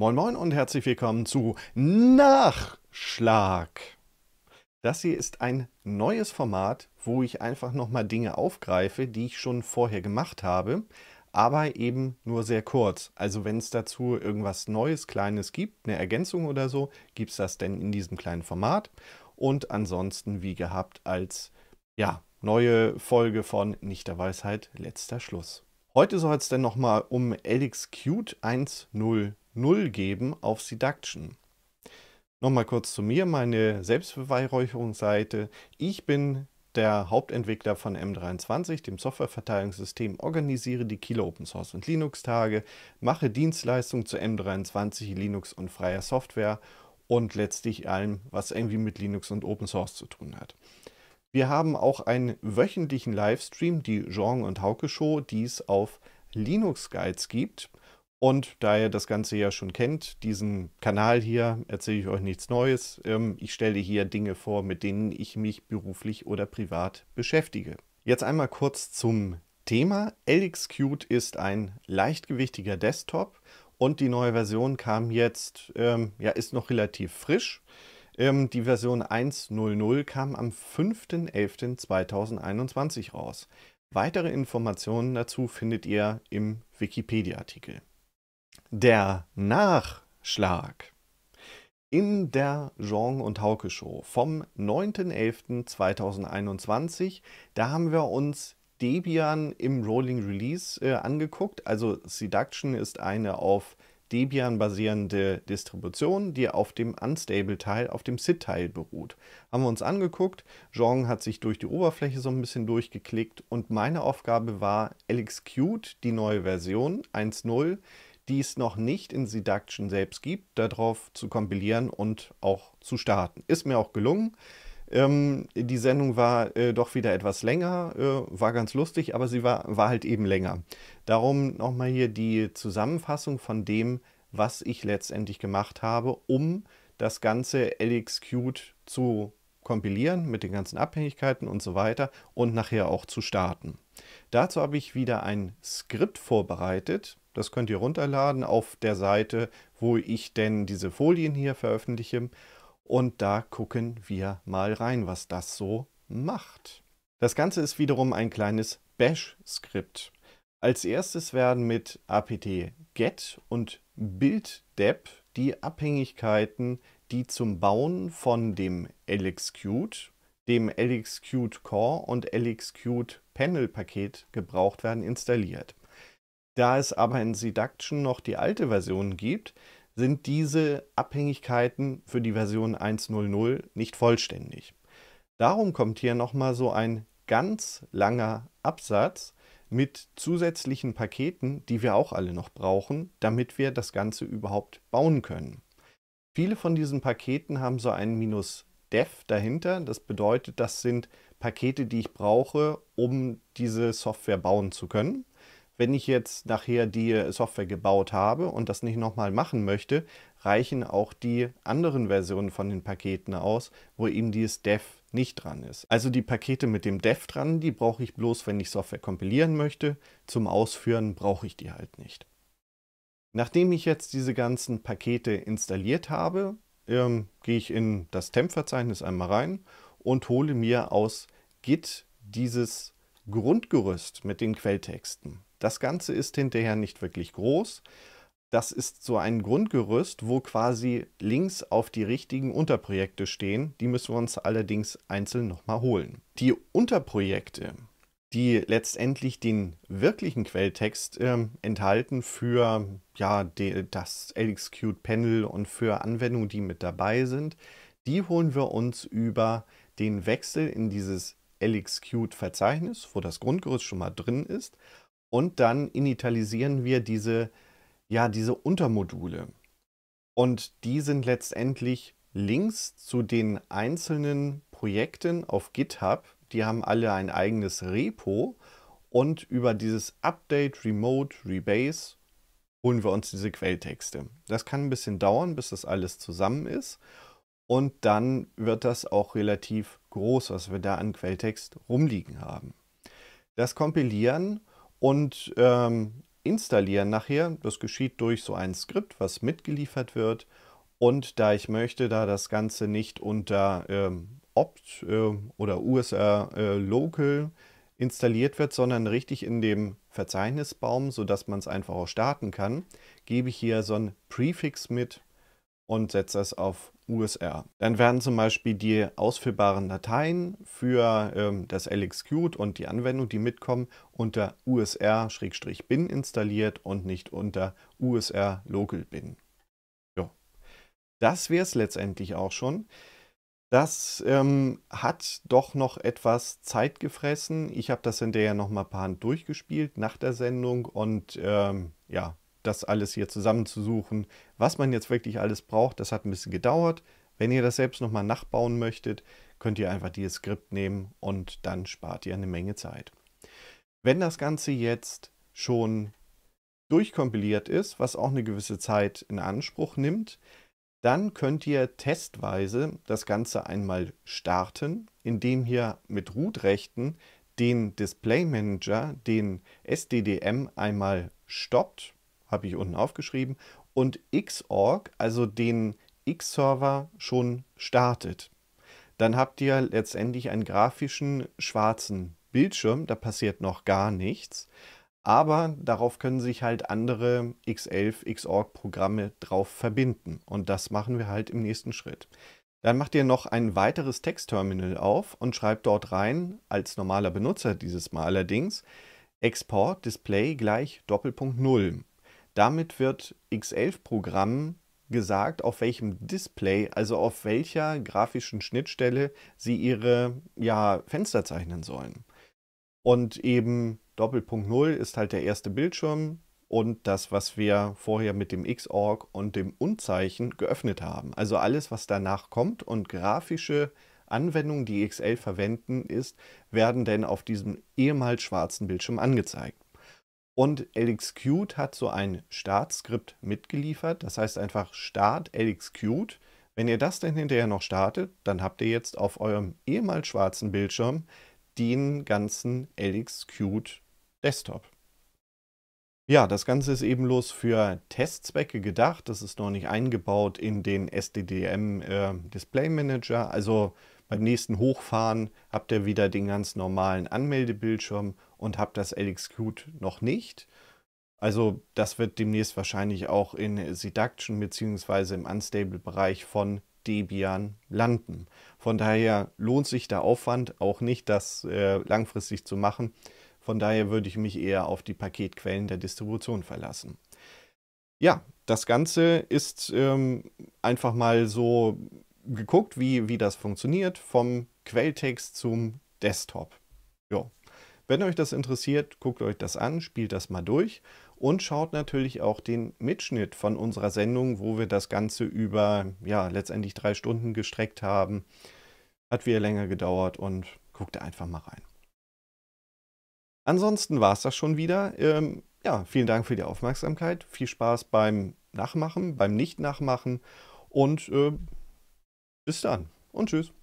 Moin Moin und herzlich willkommen zu Nachschlag. Das hier ist ein neues Format, wo ich einfach nochmal Dinge aufgreife, die ich schon vorher gemacht habe, aber eben nur sehr kurz. Also wenn es dazu irgendwas Neues, Kleines gibt, eine Ergänzung oder so, gibt es das denn in diesem kleinen Format. Und ansonsten, wie gehabt, als ja, neue Folge von Nicht der Weisheit, letzter Schluss. Heute soll es denn nochmal um LXQt 1.0 Null geben auf Seduction. Nochmal kurz zu mir, meine Selbstbeweihräucherungsseite. Ich bin der Hauptentwickler von M23, dem Softwareverteilungssystem, organisiere die Kilo Open Source und Linux Tage, mache Dienstleistungen zu M23, Linux und freier Software und letztlich allem, was irgendwie mit Linux und Open Source zu tun hat. Wir haben auch einen wöchentlichen Livestream, die Jean und Hauke Show, die es auf Linux Guides gibt. Und da ihr das Ganze ja schon kennt, diesen Kanal hier erzähle ich euch nichts Neues. Ähm, ich stelle hier Dinge vor, mit denen ich mich beruflich oder privat beschäftige. Jetzt einmal kurz zum Thema. LXQt ist ein leichtgewichtiger Desktop und die neue Version kam jetzt, ähm, ja, ist noch relativ frisch. Ähm, die Version 1.0.0 kam am 5.11.2021 raus. Weitere Informationen dazu findet ihr im Wikipedia-Artikel. Der Nachschlag. In der Jean und Hauke Show vom 9.11.2021, da haben wir uns Debian im Rolling Release äh, angeguckt. Also Seduction ist eine auf Debian basierende Distribution, die auf dem Unstable-Teil, auf dem SID-Teil beruht. Haben wir uns angeguckt. Jean hat sich durch die Oberfläche so ein bisschen durchgeklickt und meine Aufgabe war, LXQt, die neue Version 1.0, die es noch nicht in Seduction selbst gibt, darauf zu kompilieren und auch zu starten. Ist mir auch gelungen. Ähm, die Sendung war äh, doch wieder etwas länger, äh, war ganz lustig, aber sie war, war halt eben länger. Darum nochmal hier die Zusammenfassung von dem, was ich letztendlich gemacht habe, um das ganze LXQt zu kompilieren mit den ganzen Abhängigkeiten und so weiter und nachher auch zu starten. Dazu habe ich wieder ein Skript vorbereitet, das könnt ihr runterladen auf der Seite, wo ich denn diese Folien hier veröffentliche. Und da gucken wir mal rein, was das so macht. Das Ganze ist wiederum ein kleines Bash-Skript. Als erstes werden mit apt-get und build-dep die Abhängigkeiten, die zum Bauen von dem LXQt, dem LXQt Core und LXQt Panel Paket gebraucht werden, installiert. Da es aber in Seduction noch die alte Version gibt, sind diese Abhängigkeiten für die Version 1.0.0 nicht vollständig. Darum kommt hier nochmal so ein ganz langer Absatz mit zusätzlichen Paketen, die wir auch alle noch brauchen, damit wir das Ganze überhaupt bauen können. Viele von diesen Paketen haben so einen minus dev dahinter. Das bedeutet, das sind Pakete, die ich brauche, um diese Software bauen zu können. Wenn ich jetzt nachher die äh, Software gebaut habe und das nicht nochmal machen möchte, reichen auch die anderen Versionen von den Paketen aus, wo eben dieses Dev nicht dran ist. Also die Pakete mit dem Dev dran, die brauche ich bloß, wenn ich Software kompilieren möchte. Zum Ausführen brauche ich die halt nicht. Nachdem ich jetzt diese ganzen Pakete installiert habe, ähm, gehe ich in das Temp-Verzeichnis einmal rein und hole mir aus Git dieses Grundgerüst mit den Quelltexten. Das Ganze ist hinterher nicht wirklich groß. Das ist so ein Grundgerüst, wo quasi Links auf die richtigen Unterprojekte stehen. Die müssen wir uns allerdings einzeln nochmal holen. Die Unterprojekte, die letztendlich den wirklichen Quelltext äh, enthalten für ja, die, das LXQt-Panel und für Anwendungen, die mit dabei sind, die holen wir uns über den Wechsel in dieses LXQt-Verzeichnis, wo das Grundgerüst schon mal drin ist, und dann initialisieren wir diese, ja, diese Untermodule. Und die sind letztendlich Links zu den einzelnen Projekten auf GitHub. Die haben alle ein eigenes Repo und über dieses Update, Remote, Rebase holen wir uns diese Quelltexte. Das kann ein bisschen dauern, bis das alles zusammen ist. Und dann wird das auch relativ groß, was wir da an Quelltext rumliegen haben. Das Kompilieren und ähm, installieren nachher. Das geschieht durch so ein Skript, was mitgeliefert wird. Und da ich möchte, da das Ganze nicht unter ähm, Opt äh, oder USR äh, Local installiert wird, sondern richtig in dem Verzeichnisbaum, sodass man es einfach auch starten kann, gebe ich hier so ein Prefix mit und setze es auf USR. Dann werden zum Beispiel die ausführbaren Dateien für ähm, das LXQt und die Anwendung, die mitkommen, unter USR-bin installiert und nicht unter USR-local-bin. Das wäre es letztendlich auch schon. Das ähm, hat doch noch etwas Zeit gefressen. Ich habe das hinterher nochmal per Hand durchgespielt nach der Sendung und ähm, ja, das alles hier zusammenzusuchen. Was man jetzt wirklich alles braucht, das hat ein bisschen gedauert. Wenn ihr das selbst nochmal nachbauen möchtet, könnt ihr einfach dieses Skript nehmen und dann spart ihr eine Menge Zeit. Wenn das Ganze jetzt schon durchkompiliert ist, was auch eine gewisse Zeit in Anspruch nimmt, dann könnt ihr testweise das Ganze einmal starten, indem ihr mit root-rechten den Display Manager, den SDDM einmal stoppt habe ich unten aufgeschrieben, und Xorg, also den X-Server, schon startet. Dann habt ihr letztendlich einen grafischen schwarzen Bildschirm, da passiert noch gar nichts. Aber darauf können sich halt andere X11, Xorg-Programme drauf verbinden. Und das machen wir halt im nächsten Schritt. Dann macht ihr noch ein weiteres Textterminal auf und schreibt dort rein, als normaler Benutzer dieses Mal allerdings, Export Display gleich Doppelpunkt 0. Damit wird X11-Programm gesagt, auf welchem Display, also auf welcher grafischen Schnittstelle sie ihre ja, Fenster zeichnen sollen. Und eben Doppelpunkt 0 ist halt der erste Bildschirm und das, was wir vorher mit dem Xorg und dem Und-Zeichen geöffnet haben. Also alles, was danach kommt und grafische Anwendungen, die X11 verwenden, ist, werden denn auf diesem ehemals schwarzen Bildschirm angezeigt. Und LXQt hat so ein Startskript mitgeliefert. Das heißt einfach Start LXQt. Wenn ihr das dann hinterher noch startet, dann habt ihr jetzt auf eurem ehemals schwarzen Bildschirm den ganzen LXQt Desktop. Ja, das Ganze ist eben bloß für Testzwecke gedacht. Das ist noch nicht eingebaut in den SDDM äh, Display Manager. Also beim nächsten Hochfahren habt ihr wieder den ganz normalen Anmeldebildschirm und habe das LXQt noch nicht. Also das wird demnächst wahrscheinlich auch in Seduction bzw. im Unstable-Bereich von Debian landen. Von daher lohnt sich der Aufwand auch nicht, das äh, langfristig zu machen. Von daher würde ich mich eher auf die Paketquellen der Distribution verlassen. Ja, das Ganze ist ähm, einfach mal so geguckt, wie, wie das funktioniert, vom Quelltext zum Desktop. Jo. Wenn euch das interessiert, guckt euch das an, spielt das mal durch und schaut natürlich auch den Mitschnitt von unserer Sendung, wo wir das Ganze über ja letztendlich drei Stunden gestreckt haben. Hat wieder länger gedauert und guckt einfach mal rein. Ansonsten war es das schon wieder. Ähm, ja, vielen Dank für die Aufmerksamkeit. Viel Spaß beim Nachmachen, beim Nicht-Nachmachen und äh, bis dann und tschüss.